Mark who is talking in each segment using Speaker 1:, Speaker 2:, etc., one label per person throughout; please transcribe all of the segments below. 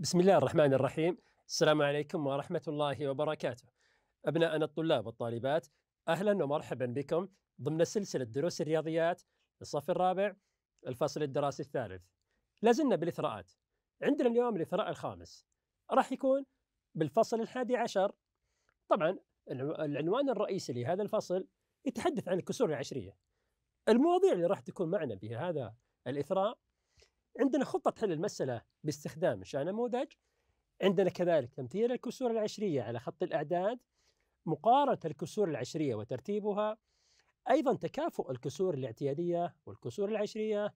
Speaker 1: بسم الله الرحمن الرحيم السلام عليكم ورحمة الله وبركاته أبناءنا الطلاب والطالبات أهلا ومرحبا بكم ضمن سلسلة دروس الرياضيات الصف الرابع الفصل الدراسي الثالث لازلنا بالإثراءات عندنا اليوم الإثراء الخامس راح يكون بالفصل الحادي عشر طبعا العنوان الرئيسي لهذا الفصل يتحدث عن الكسور العشرية المواضيع اللي راح تكون معنا بهذا الإثراء عندنا خطة حل المسألة باستخدام إنشاء نموذج عندنا كذلك تمثيل الكسور العشرية على خط الأعداد مقارنة الكسور العشرية وترتيبها أيضا تكافؤ الكسور الاعتيادية والكسور العشرية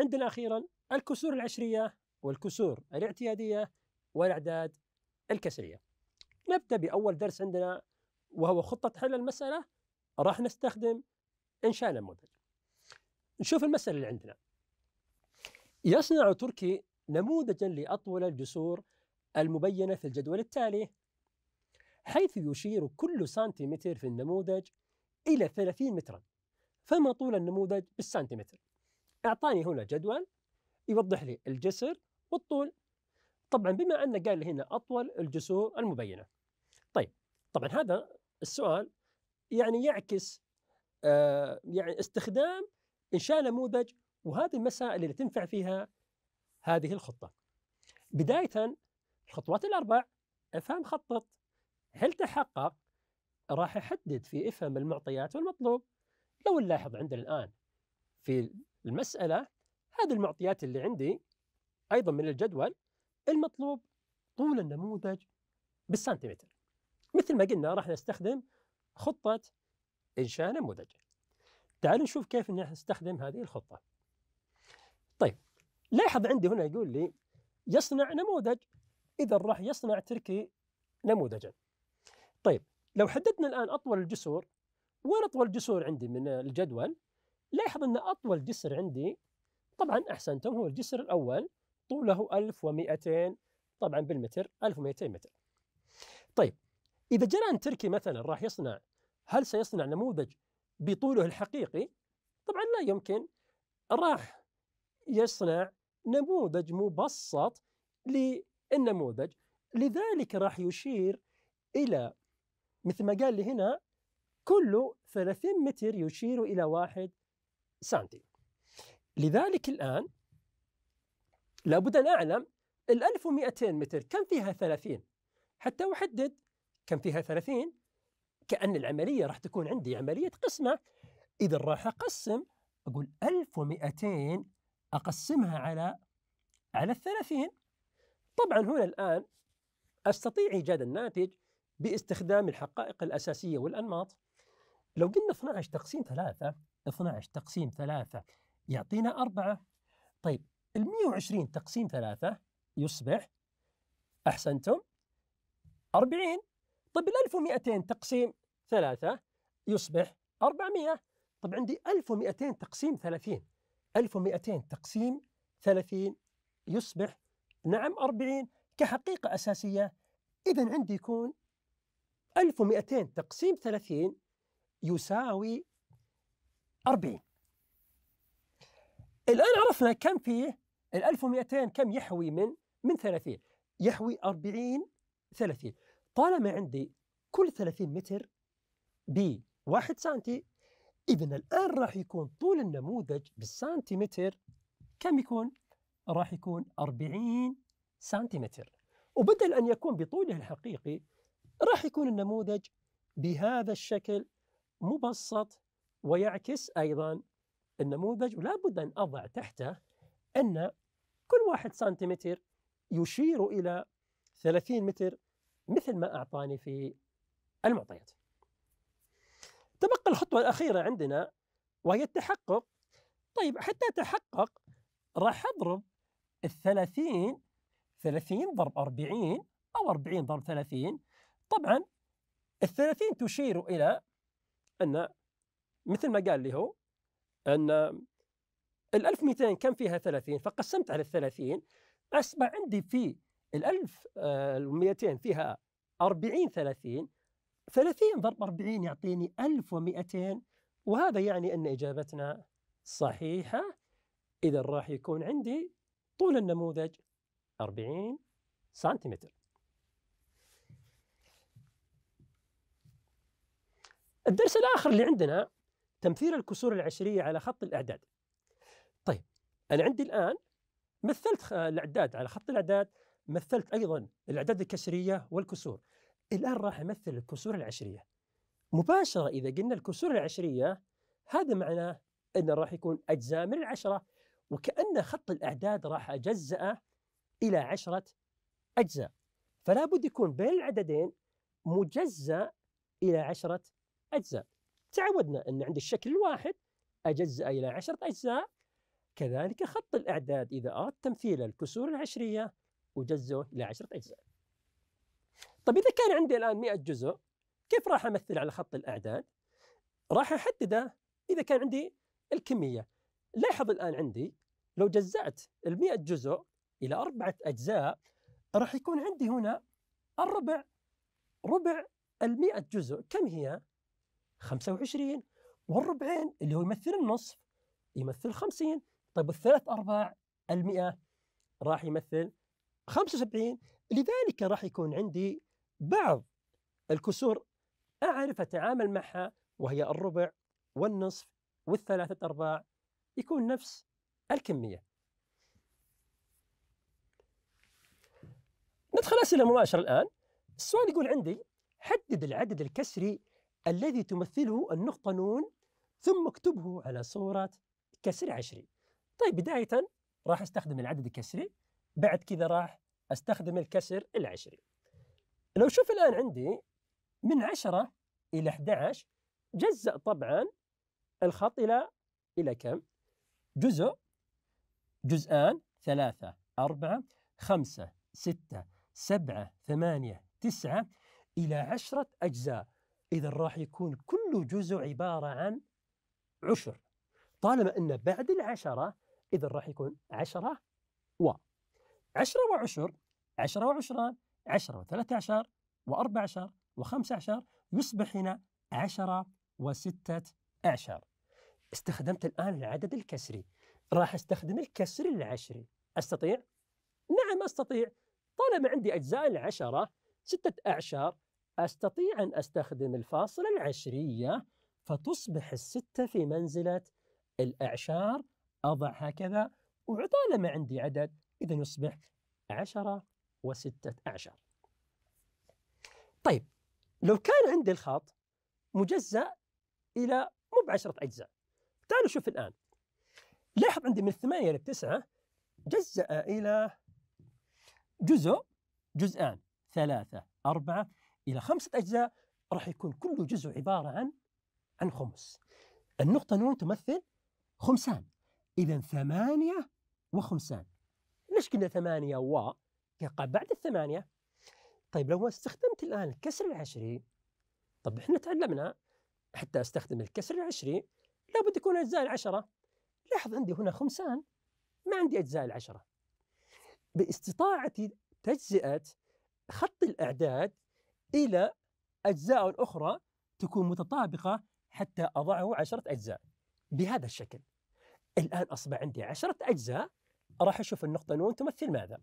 Speaker 1: عندنا أخيرا الكسور العشرية والكسور الاعتيادية والأعداد الكسرية نبدأ بأول درس عندنا وهو خطة حل المسألة راح نستخدم إنشاء نموذج نشوف المسألة اللي عندنا يصنع تركي نموذجا لأطول الجسور المبينة في الجدول التالي حيث يشير كل سنتيمتر في النموذج إلى 30 مترا فما طول النموذج بالسنتيمتر أعطاني هنا جدول يوضح لي الجسر والطول طبعا بما أنه قال هنا أطول الجسور المبينة طيب طبعا هذا السؤال يعني يعكس آه يعني استخدام إنشاء نموذج وهذه المسائل اللي تنفع فيها هذه الخطة بداية الخطوات الأربع افهم خطط هل تحقق راح أحدد في افهم المعطيات والمطلوب لو نلاحظ عندنا الآن في المسألة هذه المعطيات اللي عندي أيضا من الجدول المطلوب طول النموذج بالسنتيمتر مثل ما قلنا راح نستخدم خطة إنشاء نموذج تعالوا نشوف كيف نستخدم هذه الخطة طيب لاحظ عندي هنا يقول لي يصنع نموذج اذا راح يصنع تركي نموذجا طيب لو حددنا الان اطول الجسور وين اطول الجسور عندي من الجدول لاحظ ان اطول جسر عندي طبعا احسنتم هو الجسر الاول طوله 1200 طبعا بالمتر 1200 متر طيب اذا جنان تركي مثلا راح يصنع هل سيصنع نموذج بطوله الحقيقي طبعا لا يمكن راح يصنع نموذج مبسط للنموذج لذلك راح يشير إلى مثل ما قال لي هنا كل 30 متر يشير إلى واحد سنتي لذلك الآن لابد أن أعلم ال 1200 متر كم فيها 30 حتى أحدد كم فيها 30 كأن العملية راح تكون عندي عملية قسمة إذا راح أقسم أقول 1200 أقسمها على على الثلاثين طبعا هنا الآن أستطيع إيجاد الناتج باستخدام الحقائق الأساسية والأنماط لو قلنا 12 تقسيم 3 12 تقسيم 3 يعطينا 4 طيب ال 120 تقسيم 3 يصبح أحسنتم 40 طيب ال 1200 تقسيم 3 يصبح 400 طب عندي 1200 تقسيم 30 1200 تقسيم 30 يصبح نعم 40 كحقيقة أساسية إذا عندي يكون 1200 تقسيم 30 يساوي 40 الآن عرفنا كم فيه ال 1200 كم يحوي من من 30 يحوي 40 30 طالما عندي كل 30 متر ب 1 سم اذا الان راح يكون طول النموذج بالسنتيمتر كم يكون؟ راح يكون 40 سنتيمتر وبدل ان يكون بطوله الحقيقي راح يكون النموذج بهذا الشكل مبسط ويعكس ايضا النموذج ولا بد ان اضع تحته ان كل واحد سنتيمتر يشير الى 30 متر مثل ما اعطاني في المعطيات تبقى الخطوة الأخيرة عندنا وهي التحقق طيب حتى أتحقق راح أضرب الثلاثين 30 30 ضرب 40 أو 40 ضرب 30 طبعا الثلاثين 30 تشير إلى أن مثل ما قال لي هو أن الألف 1200 كم فيها 30 فقسمت على الثلاثين 30 أصبح عندي في الألف 1200 آه، فيها 40 30 30 ضرب 40 يعطيني 1200 وهذا يعني أن إجابتنا صحيحة إذا راح يكون عندي طول النموذج 40 سنتيمتر الدرس الآخر اللي عندنا تمثيل الكسور العشرية على خط الأعداد طيب أنا عندي الآن مثلت الأعداد على خط الأعداد مثلت أيضا الأعداد الكسرية والكسور الآن راح يمثل الكسور العشرية مباشرة إذا قلنا الكسور العشرية هذا معناه أنه راح يكون أجزاء من العشرة وكأن خط الأعداد راح أجزأه إلى عشرة أجزاء فلا بد يكون بين العددين مجزأ إلى عشرة أجزاء تعودنا أن عند الشكل الواحد أجزأ إلى عشرة أجزاء كذلك خط الأعداد إذا أردت تمثيل الكسور العشرية وجزأه إلى عشرة أجزاء طيب إذا كان عندي الآن 100 جزء كيف راح أمثل على خط الأعداد؟ راح أحدده إذا كان عندي الكمية لاحظ الآن عندي لو جزأت ال 100 جزء إلى أربعة أجزاء راح يكون عندي هنا الربع ربع ال 100 جزء كم هي؟ 25 والربعين اللي هو يمثل النصف يمثل 50 طيب الثلاث أرباع 100 راح يمثل 75 لذلك راح يكون عندي بعض الكسور أعرف أتعامل معها وهي الربع والنصف والثلاثة أرباع يكون نفس الكمية ندخل أسئلة مباشرة الآن السؤال يقول عندي حدد العدد الكسري الذي تمثله النقطة نون ثم اكتبه على صورة كسر عشري طيب بداية راح استخدم العدد الكسري بعد كذا راح استخدم الكسر العشري لو شوف الآن عندي من 10 إلى 11 جزأ طبعا الخط إلى إلى كم؟ جزء جزءان ثلاثة أربعة خمسة ستة سبعة ثمانية تسعة إلى عشرة أجزاء إذا راح يكون كل جزء عبارة عن عشر طالما أن بعد العشرة إذا راح يكون عشرة و عشرة وعشر عشرة وعشران 10 و13 و14 و15 يصبح هنا 10 و16 استخدمت الآن العدد الكسري راح استخدم الكسر العشري أستطيع؟ نعم أستطيع طالما عندي أجزاء العشرة ستة أعشار أستطيع أن أستخدم الفاصلة العشرية فتصبح الستة في منزلة الأعشار أضع هكذا وطالما عندي عدد إذا يصبح عشرة وستة أعشار طيب لو كان عندي الخط مجزأ إلى مو بعشرة أجزاء تعالوا شوف الآن لاحظ عندي من الثمانية التسعة جزأ إلى جزء جزءان ثلاثة أربعة إلى خمسة أجزاء راح يكون كل جزء عبارة عن عن خمس النقطة نون تمثل خمسان إذا ثمانية وخمسان ليش قلنا ثمانية و قال بعد الثمانية طيب لو ما استخدمت الآن الكسر العشري طب احنا تعلمنا حتى استخدم الكسر العشري لابد يكون أجزاء العشرة لاحظ عندي هنا خمسان ما عندي أجزاء العشرة باستطاعتي تجزئة خط الأعداد إلى أجزاء أخرى تكون متطابقة حتى أضعه عشرة أجزاء بهذا الشكل الآن أصبح عندي عشرة أجزاء راح أشوف النقطة نون تمثل ماذا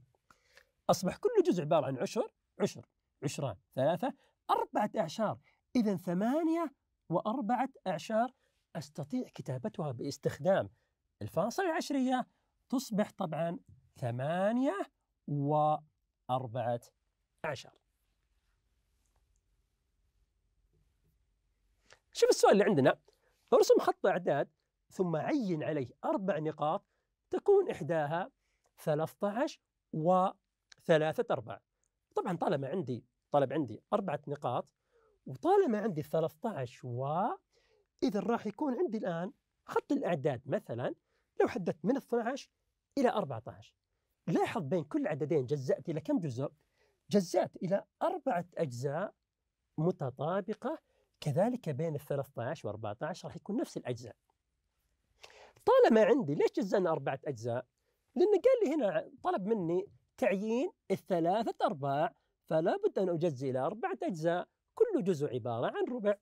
Speaker 1: أصبح كل جزء عبارة عن عشر عشر عشران ثلاثة أربعة أعشار إذا ثمانية وأربعة أعشار أستطيع كتابتها باستخدام الفاصلة العشرية تصبح طبعا ثمانية وأربعة أعشار شوف السؤال اللي عندنا ارسم خط أعداد ثم عين عليه أربع نقاط تكون إحداها 13 و ثلاثة أرباع طبعا طالما عندي طالب عندي أربعة نقاط وطالما عندي 13 و إذا راح يكون عندي الآن خط الأعداد مثلا لو حددت من 12 إلى 14 لاحظ بين كل عددين جزأت إلى كم جزء؟ جزأت إلى أربعة أجزاء متطابقة كذلك بين ال 13 و 14 راح يكون نفس الأجزاء طالما عندي ليش جزأنا أربعة أجزاء؟ لأنه قال لي هنا طلب مني تعيين الثلاثة أرباع فلا بد أن أجزئ إلى أربعة أجزاء كل جزء عبارة عن ربع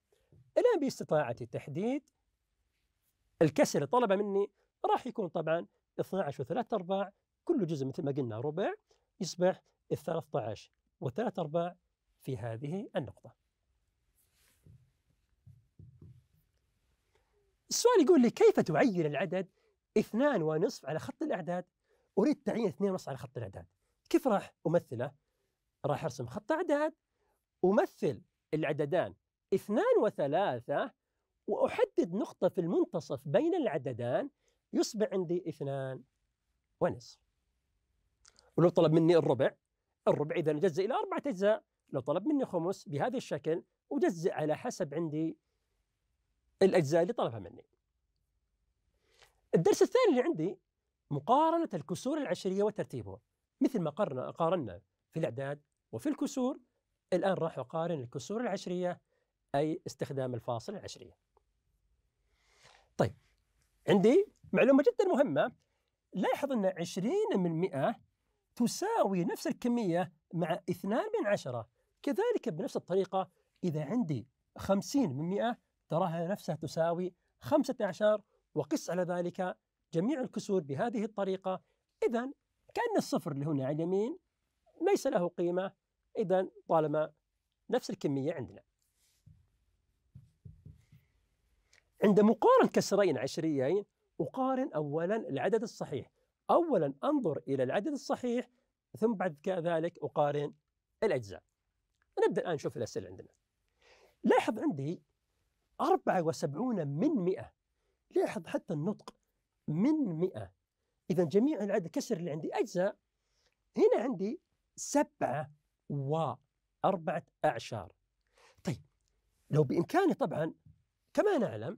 Speaker 1: الآن باستطاعتي تحديد الكسر اللي طلب مني راح يكون طبعا 12 وثلاثة أرباع كل جزء مثل ما قلنا ربع يصبح 13 وثلاثة أرباع في هذه النقطة السؤال يقول لي كيف تعين العدد اثنان ونصف على خط الأعداد أريد تعيين اثنين ونصف على خط الأعداد كيف راح امثله؟ راح ارسم خط اعداد امثل العددان اثنان وثلاثه واحدد نقطه في المنتصف بين العددان يصبح عندي اثنان ونصف. ولو طلب مني الربع الربع اذا اجزئ الى اربعه اجزاء، لو طلب مني خمس بهذا الشكل اجزئ على حسب عندي الاجزاء اللي طلبها مني. الدرس الثاني اللي عندي مقارنه الكسور العشريه وترتيبها. مثل ما قرنا قارنا في الإعداد وفي الكسور الآن راح أقارن الكسور العشرية أي استخدام الفاصل العشرية طيب عندي معلومة جدا مهمة لاحظ أن 20 من 100 تساوي نفس الكمية مع 2 من 10 كذلك بنفس الطريقة إذا عندي 50 من 100 تراها نفسها تساوي 15 وقس على ذلك جميع الكسور بهذه الطريقة إذا كأن الصفر اللي هنا على اليمين ليس له قيمة إذا طالما نفس الكمية عندنا عند مقارن كسرين عشريين أقارن أولا العدد الصحيح أولا أنظر إلى العدد الصحيح ثم بعد ذلك أقارن الأجزاء نبدأ الآن نشوف الأسئلة عندنا لاحظ عندي 74 من 100 لاحظ حتى النطق من 100 إذا جميع العدد كسر اللي عندي أجزاء هنا عندي سبعة وأربعة أعشار طيب لو بإمكاني طبعا كما نعلم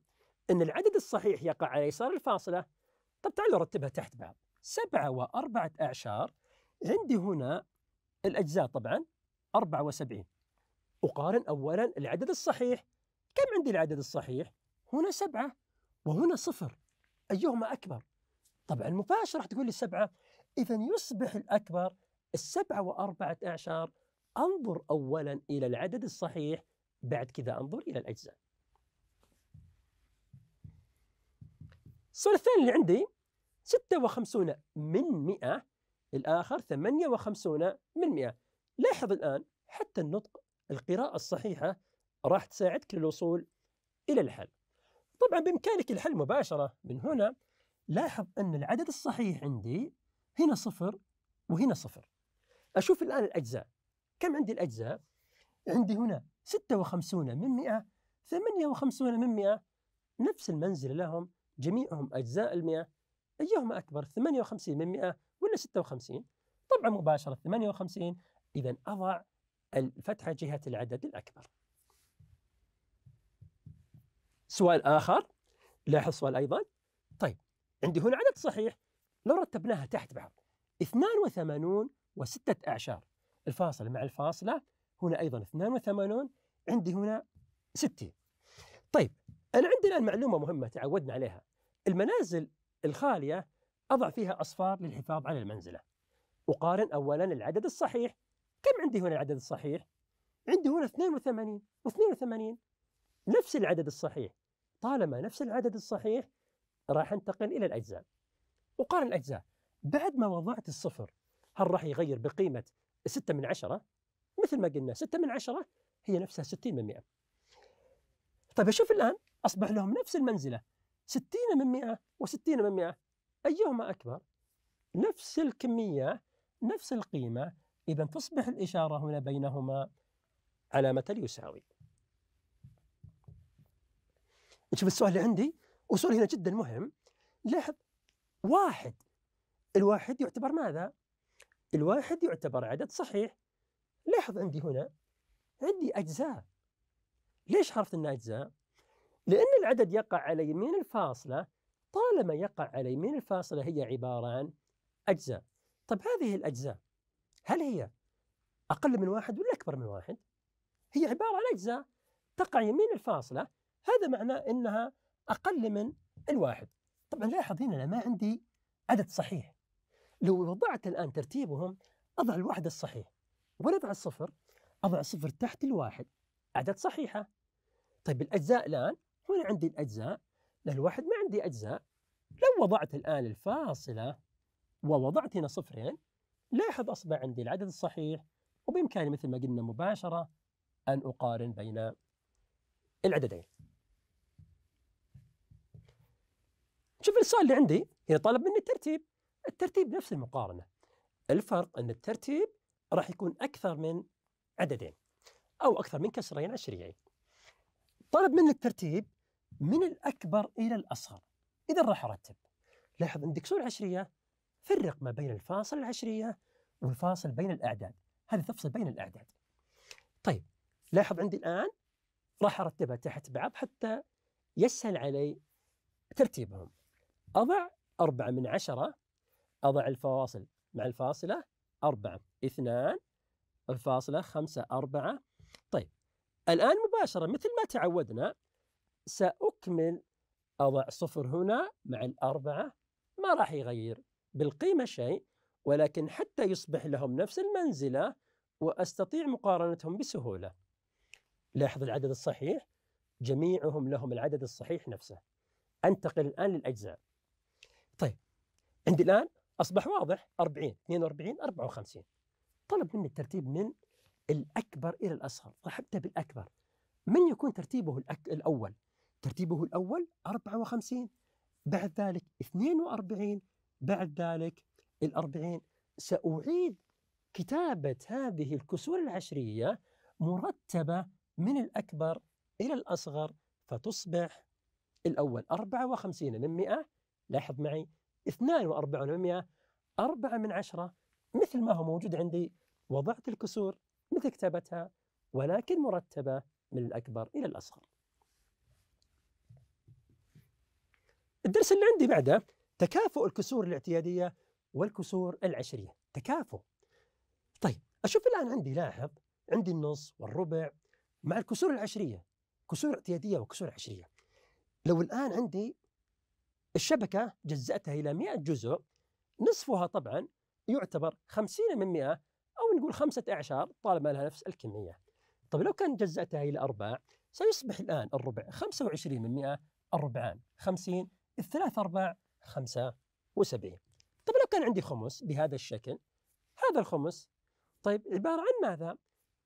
Speaker 1: أن العدد الصحيح يقع على يسار الفاصلة طب تعالوا نرتبها تحت بعض سبعة وأربعة أعشار عندي هنا الأجزاء طبعا 74 أقارن أولا العدد الصحيح كم عندي العدد الصحيح؟ هنا سبعة وهنا صفر أيهما أكبر؟ طبعا مباشرة راح تقول لي السبعة إذا يصبح الأكبر السبعة وأربعة أعشار أنظر أولا إلى العدد الصحيح بعد كذا أنظر إلى الأجزاء السؤال الثاني اللي عندي 56 من مئة الآخر 58 من مئة لاحظ الآن حتى النطق القراءة الصحيحة راح تساعدك للوصول إلى الحل طبعا بإمكانك الحل مباشرة من هنا لاحظ أن العدد الصحيح عندي هنا صفر وهنا صفر أشوف الآن الأجزاء كم عندي الأجزاء؟ عندي هنا 56 من 100 58 من 100 نفس المنزلة لهم جميعهم أجزاء المئة أيهما أكبر 58 من 100 ولا 56 طبعا مباشرة 58 إذا أضع الفتحة جهة العدد الأكبر سؤال آخر لاحظ سؤال أيضا طيب عندي هنا عدد صحيح لو رتبناها تحت بعض 82 وستة أعشار الفاصلة مع الفاصلة هنا أيضا 82 عندي هنا 60 طيب أنا عندي الآن معلومة مهمة تعودنا عليها المنازل الخالية أضع فيها أصفار للحفاظ على المنزلة أقارن أولا العدد الصحيح كم عندي هنا العدد الصحيح؟ عندي هنا 82 و82 نفس العدد الصحيح طالما نفس العدد الصحيح راح انتقل الى الاجزاء اقارن الاجزاء بعد ما وضعت الصفر هل راح يغير بقيمه 6 من 10 مثل ما قلنا 6 من 10 هي نفسها 60 من 100 طيب اشوف الان اصبح لهم نفس المنزله 60 من 100 و60 من 100 ايهما اكبر نفس الكميه نفس القيمه اذا تصبح الاشاره هنا بينهما علامه اليساوي نشوف السؤال اللي عندي وصول هنا جدا مهم لاحظ واحد الواحد يعتبر ماذا؟ الواحد يعتبر عدد صحيح لاحظ عندي هنا عندي أجزاء ليش عرفت أنها أجزاء؟ لأن العدد يقع على يمين الفاصلة طالما يقع على يمين الفاصلة هي عبارة عن أجزاء طب هذه الأجزاء هل هي أقل من واحد ولا أكبر من واحد؟ هي عبارة عن أجزاء تقع يمين الفاصلة هذا معناه أنها اقل من الواحد طبعا لاحظ هنا انا ما عندي عدد صحيح لو وضعت الان ترتيبهم اضع الواحد الصحيح ولا اضع الصفر اضع الصفر تحت الواحد عدد صحيحه طيب الاجزاء الان هنا عندي الاجزاء للواحد ما عندي اجزاء لو وضعت الان الفاصله ووضعت هنا صفرين لاحظ اصبح عندي العدد الصحيح وبامكاني مثل ما قلنا مباشره ان اقارن بين العددين شوف السؤال اللي عندي هنا طلب مني الترتيب الترتيب نفس المقارنة الفرق أن الترتيب راح يكون أكثر من عددين أو أكثر من كسرين عشريين طلب مني الترتيب من الأكبر إلى الأصغر إذا راح أرتب لاحظ أن دكسور عشرية فرق ما بين الفاصل العشرية والفاصل بين الأعداد هذه تفصل بين الأعداد طيب لاحظ عندي الآن راح أرتبها تحت بعض حتى يسهل علي ترتيبهم أضع أربعة من عشرة أضع الفواصل مع الفاصلة أربعة اثنان الفاصلة خمسة أربعة طيب الآن مباشرة مثل ما تعودنا سأكمل أضع صفر هنا مع الأربعة ما راح يغير بالقيمة شيء ولكن حتى يصبح لهم نفس المنزلة وأستطيع مقارنتهم بسهولة لاحظ العدد الصحيح جميعهم لهم العدد الصحيح نفسه أنتقل الآن للأجزاء طيب عندي الان اصبح واضح 40 42 54 طلب مني الترتيب من الاكبر الى الاصغر فحبدا بالاكبر من يكون ترتيبه الأك... الاول ترتيبه الاول 54 بعد ذلك 42 بعد ذلك ال40 سأعيد كتابة هذه الكسور العشرية مرتبة من الأكبر إلى الأصغر فتصبح الأول 54 من 100 لاحظ معي 42 بالمئة 4 من عشرة مثل ما هو موجود عندي وضعت الكسور مثل كتابتها ولكن مرتبة من الأكبر إلى الأصغر الدرس اللي عندي بعده تكافؤ الكسور الاعتيادية والكسور العشرية تكافؤ طيب أشوف الآن عندي لاحظ عندي النص والربع مع الكسور العشرية كسور اعتيادية وكسور عشرية لو الآن عندي الشبكة جزأتها إلى 100 جزء نصفها طبعا يعتبر 50 من 100 أو نقول خمسة أعشار طالما لها نفس الكمية طيب لو كان جزأتها إلى أرباع سيصبح الآن الربع 25 من 100 الربعان 50 الثلاث أرباع 75 طيب لو كان عندي خمس بهذا الشكل هذا الخمس طيب عبارة عن ماذا؟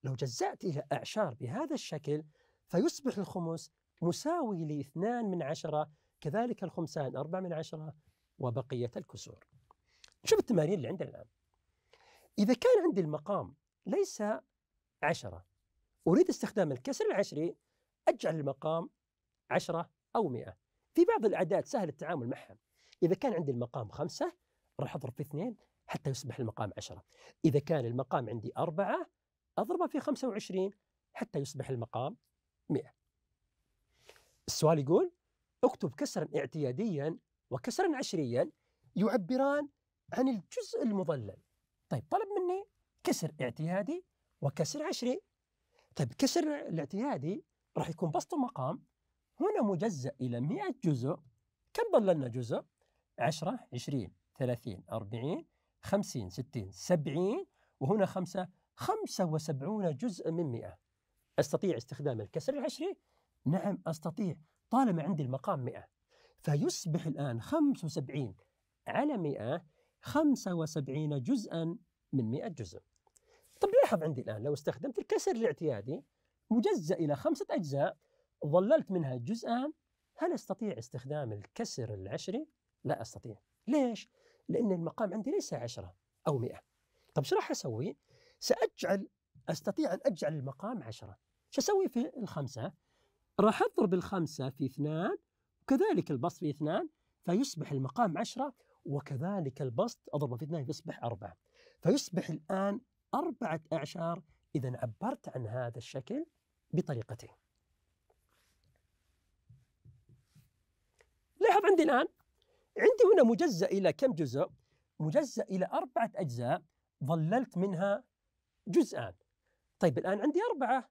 Speaker 1: لو جزأت إلى أعشار بهذا الشكل فيصبح الخمس مساوي لاثنان من عشرة كذلك الخمسان أربع من عشرة وبقية الكسور شوف التمارين اللي عندنا الآن إذا كان عندي المقام ليس عشرة أريد استخدام الكسر العشري أجعل المقام عشرة أو مئة في بعض الأعداد سهل التعامل معها إذا كان عندي المقام خمسة راح أضرب في اثنين حتى يصبح المقام عشرة إذا كان المقام عندي أربعة أضربه في خمسة وعشرين حتى يصبح المقام مئة السؤال يقول اكتب كسرا اعتياديا وكسرا عشريا يعبران عن الجزء المظلل طيب طلب مني كسر اعتيادي وكسر عشري طيب كسر الاعتيادي راح يكون بسط المقام هنا مجزأ إلى 100 جزء كم ظللنا جزء 10 20 30 40 50 60 70 وهنا 5 75 جزء من 100 أستطيع استخدام الكسر العشري نعم أستطيع طالما عندي المقام 100 فيصبح الآن 75 على 100 75 جزءا من 100 جزء طب لاحظ عندي الآن لو استخدمت الكسر الاعتيادي مجزأ إلى خمسة أجزاء ظللت منها جزءان هل أستطيع استخدام الكسر العشري؟ لا أستطيع ليش؟ لأن المقام عندي ليس عشرة أو مئة طب شو راح أسوي؟ سأجعل أستطيع أن أجعل المقام عشرة شو أسوي في الخمسة؟ راح أضرب الخمسة في اثنان وكذلك البسط في اثنان فيصبح المقام عشرة وكذلك البسط أضربه في اثنان يصبح أربعة فيصبح الآن أربعة أعشار إذا عبرت عن هذا الشكل بطريقتين لاحظ عندي الآن عندي هنا مجزأ إلى كم جزء؟ مجزأ إلى أربعة أجزاء ظللت منها جزءان طيب الآن عندي أربعة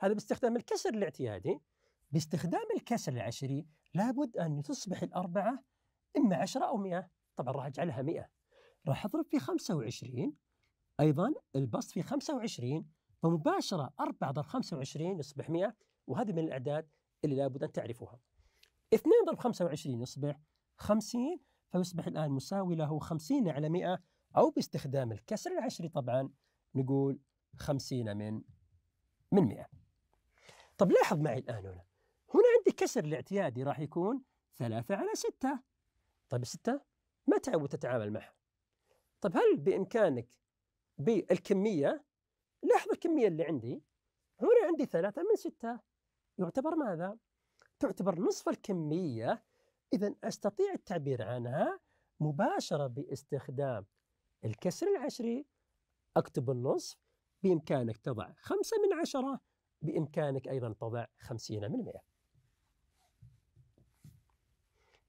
Speaker 1: هذا باستخدام الكسر الاعتيادي باستخدام الكسر العشري لابد أن تصبح الأربعة إما عشرة أو مئة طبعا راح أجعلها مئة راح أضرب في 25 أيضا البسط في 25 فمباشرة 4 ضرب 25 يصبح 100 وهذه من الأعداد اللي لابد أن تعرفوها 2 ضرب 25 يصبح 50 فيصبح الآن مساوي له 50 على 100 أو باستخدام الكسر العشري طبعا نقول 50 من من 100 طب لاحظ معي الآن هنا عندي كسر الاعتيادي راح يكون ثلاثة على ستة طيب ستة ما تعود تتعامل معها طيب هل بإمكانك بالكمية لاحظ الكمية اللي عندي هنا عندي ثلاثة من ستة يعتبر ماذا؟ تعتبر نصف الكمية إذا أستطيع التعبير عنها مباشرة باستخدام الكسر العشري أكتب النصف بإمكانك تضع خمسة من عشرة بإمكانك أيضا تضع خمسين من مئة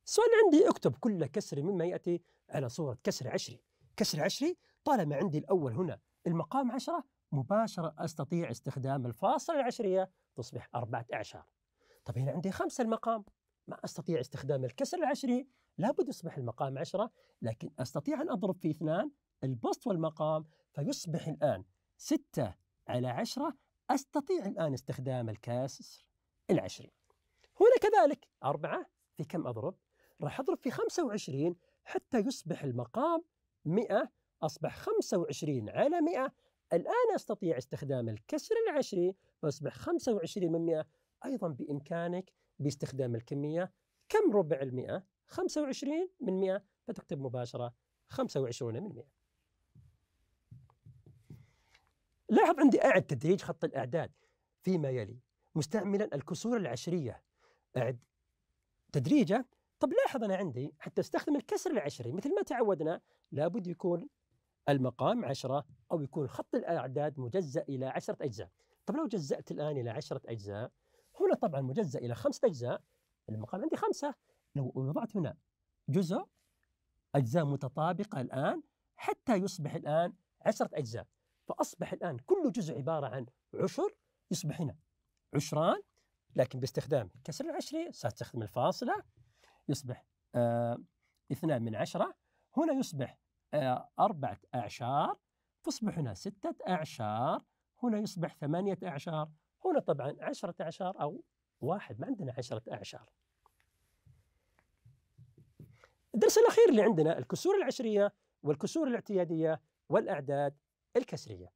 Speaker 1: السؤال عندي اكتب كل كسر مما يأتي على صورة كسر عشري كسر عشري طالما عندي الأول هنا المقام عشرة مباشرة أستطيع استخدام الفاصلة العشرية تصبح أربعة أعشار طب هنا عندي خمسة المقام ما أستطيع استخدام الكسر العشري لابد يصبح المقام عشرة لكن أستطيع أن أضرب في اثنان البسط والمقام فيصبح الآن ستة على عشرة أستطيع الآن استخدام الكسر العشري هنا كذلك أربعة في كم أضرب راح أضرب في 25 حتى يصبح المقام 100 أصبح 25 على 100 الآن أستطيع استخدام الكسر العشري فأصبح 25 من 100 أيضا بإمكانك باستخدام الكمية كم ربع المئة 25 من 100 فتكتب مباشرة 25 من 100 لاحظ عندي أعد تدريج خط الأعداد فيما يلي مستعملا الكسور العشرية أعد تدريجه طب لاحظ أنا عندي حتى استخدم الكسر العشري مثل ما تعودنا لابد يكون المقام عشرة أو يكون خط الأعداد مجزأ إلى عشرة أجزاء طب لو جزأت الآن إلى عشرة أجزاء هنا طبعا مجزأ إلى خمسة أجزاء المقام عندي خمسة لو وضعت هنا جزء أجزاء متطابقة الآن حتى يصبح الآن عشرة أجزاء فأصبح الآن كل جزء عبارة عن عشر يصبح هنا عشران لكن باستخدام كسر العشري ستستخدم الفاصلة يصبح آه، اثنان من عشرة هنا يصبح آه، أربعة أعشار تصبح هنا ستة أعشار هنا يصبح ثمانية أعشار هنا طبعا عشرة أعشار أو واحد ما عندنا عشرة أعشار الدرس الأخير اللي عندنا الكسور العشرية والكسور الاعتيادية والأعداد الكسرية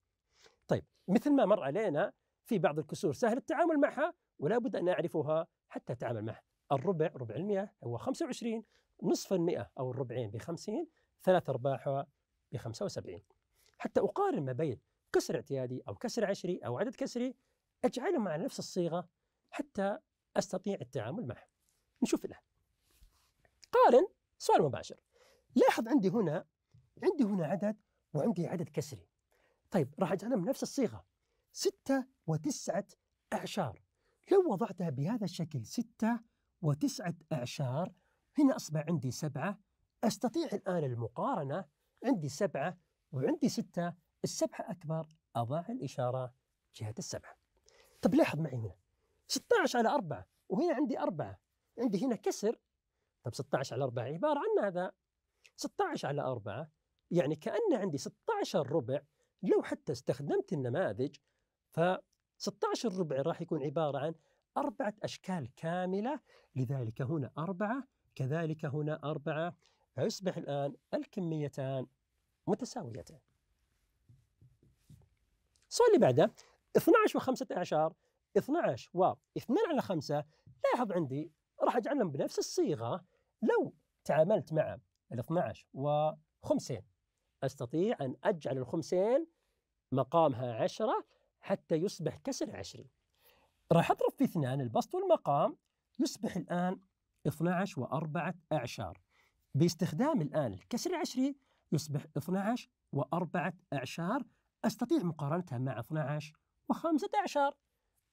Speaker 1: طيب مثل ما مر علينا في بعض الكسور سهل التعامل معها ولا بد أن أعرفها حتى أتعامل معها الربع ربع المئة هو 25 نصف المئة أو الربعين ب 50 ثلاث أرباعها ب 75 حتى أقارن ما بين كسر اعتيادي أو كسر عشري أو عدد كسري أجعلهم على نفس الصيغة حتى أستطيع التعامل معه نشوف الآن قارن سؤال مباشر لاحظ عندي هنا عندي هنا عدد وعندي عدد كسري طيب راح أجعلهم نفس الصيغة ستة وتسعة أعشار لو وضعتها بهذا الشكل ستة وتسعة أعشار هنا أصبح عندي سبعة أستطيع الآن المقارنة عندي سبعة وعندي ستة السبعة أكبر أضع الإشارة جهة السبعة طب لاحظ معي هنا 16 على 4 وهنا عندي 4 عندي هنا كسر طب 16 على 4 عبارة عن ماذا؟ 16 على 4 يعني كأن عندي 16 ربع لو حتى استخدمت النماذج ف 16 ربع راح يكون عبارة عن أربعة أشكال كاملة لذلك هنا أربعة كذلك هنا أربعة فيصبح الآن الكميتان متساويتان السؤال اللي بعده 12 و 15 12 و 2 على 5 لاحظ عندي راح أجعلهم بنفس الصيغة لو تعاملت مع ال 12 وخمسين أستطيع أن أجعل الخمسين مقامها عشرة حتى يصبح كسر عشرين راح أضرب في اثنان البسط والمقام يصبح الآن 12 وأربعة أعشار باستخدام الآن الكسر العشري يصبح 12 وأربعة أعشار أستطيع مقارنتها مع 12 وخمسة أعشار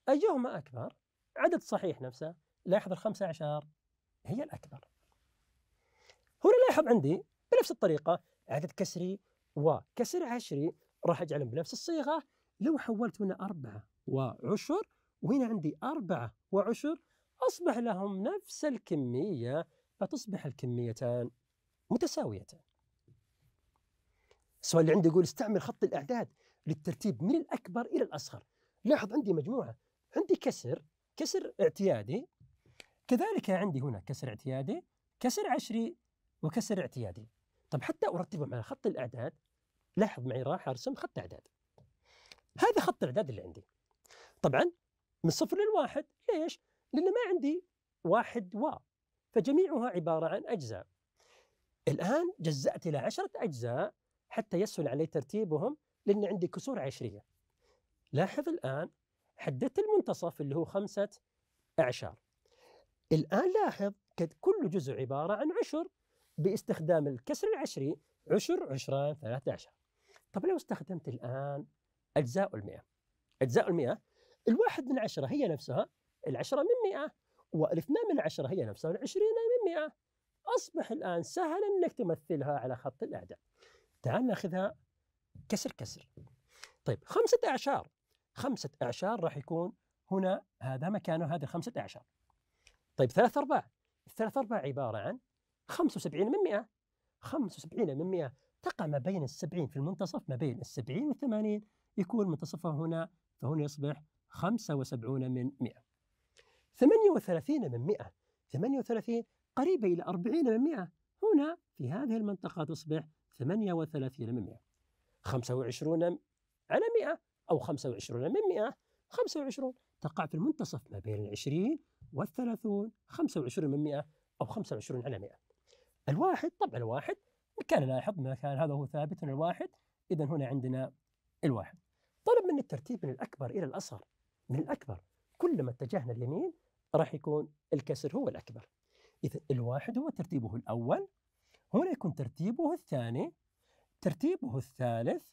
Speaker 1: أيهما أكبر؟ عدد صحيح نفسه لاحظ الخمسة أعشار هي الأكبر هنا لاحظ عندي بنفس الطريقة عدد كسري وكسر عشري راح أجعلهم بنفس الصيغة لو حولت هنا أربعة وعشر وهنا عندي أربعة وعشر أصبح لهم نفس الكمية فتصبح الكميتان متساويتان السؤال اللي عندي يقول استعمل خط الأعداد للترتيب من الأكبر إلى الأصغر لاحظ عندي مجموعة عندي كسر كسر اعتيادي كذلك عندي هنا كسر اعتيادي كسر عشري وكسر اعتيادي طب حتى أرتبهم على خط الأعداد لاحظ معي راح أرسم خط أعداد هذا خط الأعداد اللي عندي طبعا من صفر للواحد ليش؟ لأن ما عندي واحد و فجميعها عبارة عن أجزاء الآن جزأت إلى عشرة أجزاء حتى يسهل علي ترتيبهم لأن عندي كسور عشرية لاحظ الآن حددت المنتصف اللي هو خمسة أعشار الآن لاحظ كل جزء عبارة عن عشر باستخدام الكسر العشري عشر عشران ثلاثة عشر طب لو استخدمت الآن أجزاء المئة أجزاء المئة الواحد من عشرة هي نفسها العشرة من مئة والاثنان من عشرة هي نفسها العشرين من مئة أصبح الآن سهل أنك تمثلها على خط الأعداد تعال ناخذها كسر كسر طيب خمسة أعشار خمسة أعشار راح يكون هنا هذا مكانه هذا خمسة أعشار طيب ثلاثة أرباع الثلاث أرباع عبارة عن خمسة وسبعين من مئة خمسة وسبعين من مئة تقع ما بين السبعين في المنتصف ما بين السبعين والثمانين يكون منتصفها هنا فهنا يصبح 75 من 100 38 من 100 38 قريبة إلى 40 من 100 هنا في هذه المنطقة تصبح 38 من 100 25 على 100 أو 25 من 100 25 تقع في المنتصف ما بين ال 20 وال 30 25 من 100 أو 25 على 100 الواحد طبعا الواحد كان لاحظ كان هذا هو ثابت الواحد إذا هنا عندنا الواحد طلب من الترتيب من الأكبر إلى الأصغر من الاكبر كلما اتجهنا اليمين راح يكون الكسر هو الاكبر اذا الواحد هو ترتيبه الاول هنا يكون ترتيبه الثاني ترتيبه الثالث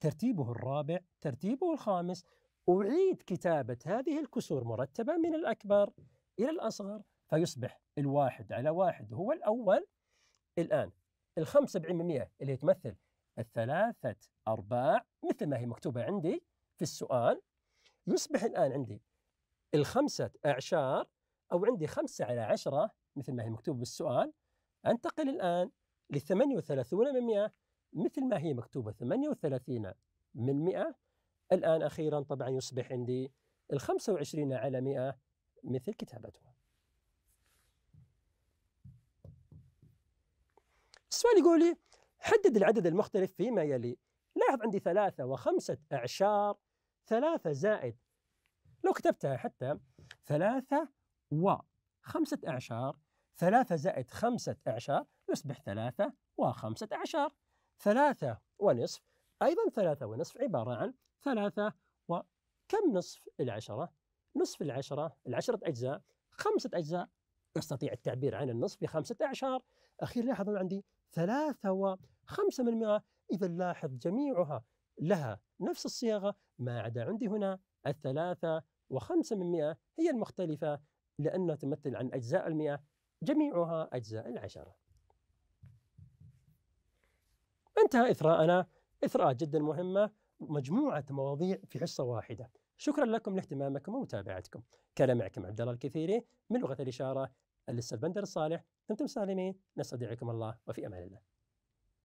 Speaker 1: ترتيبه الرابع ترتيبه الخامس أعيد كتابة هذه الكسور مرتبة من الأكبر إلى الأصغر فيصبح الواحد على واحد هو الأول الآن ال 75% اللي تمثل الثلاثة أرباع مثل ما هي مكتوبة عندي في السؤال يصبح الآن عندي الخمسة أعشار أو عندي خمسة على عشرة مثل ما هي مكتوبة بالسؤال أنتقل الآن ل وثلاثون من مئة مثل ما هي مكتوبة ثمانية وثلاثين من مئة الآن أخيرا طبعا يصبح عندي الخمسة وعشرين على مئة مثل كتابتها السؤال يقول لي حدد العدد المختلف فيما يلي لاحظ عندي ثلاثة وخمسة أعشار ثلاثة زائد لو كتبتها حتى ثلاثة وخمسة أعشار ثلاثة زائد خمسة أعشار يصبح ثلاثة وخمسة أعشار ثلاثة ونصف أيضا ثلاثة ونصف عبارة عن ثلاثة وكم نصف العشرة؟ نصف العشرة العشرة أجزاء خمسة أجزاء يستطيع التعبير عن النصف بخمسة أعشار أخيرا لاحظ عندي ثلاثة وخمسة من المئة إذا لاحظ جميعها لها نفس الصياغة ما عدا عندي هنا الثلاثة وخمسة من مئة هي المختلفة لأنها تمثل عن أجزاء المئة جميعها أجزاء العشرة انتهى إثراءنا إثراءات جدا مهمة مجموعة مواضيع في حصة واحدة شكرا لكم لاهتمامكم ومتابعتكم كان معكم عبد الله الكثيري من لغة الإشارة لسه البندر الصالح دمتم سالمين نستودعكم الله وفي أمان الله